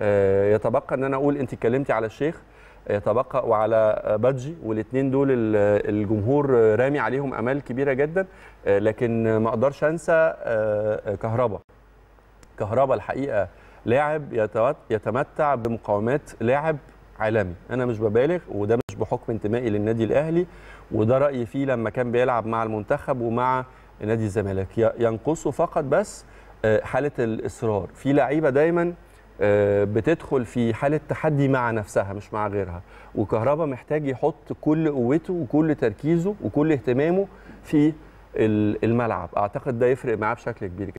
آه، يتبقى ان انا اقول انت اتكلمتي على الشيخ يتبقى وعلى بادجي والاثنين دول الجمهور رامي عليهم امال كبيره جدا آه، لكن ما اقدرش انسى آه، كهربا كهربا الحقيقه لاعب يتمتع بمقاومات لاعب عالمي انا مش ببالغ وده مش بحكم انتمائي للنادي الاهلي وده رايي فيه لما كان بيلعب مع المنتخب ومع نادي الزمالك ينقصه فقط بس حاله الاصرار في لعيبه دايما آه، بتدخل في حاله تحدي مع نفسها مش مع غيرها وكهربا محتاج يحط كل قوته وكل تركيزه وكل اهتمامه في الملعب اعتقد ده يفرق معاه بشكل كبير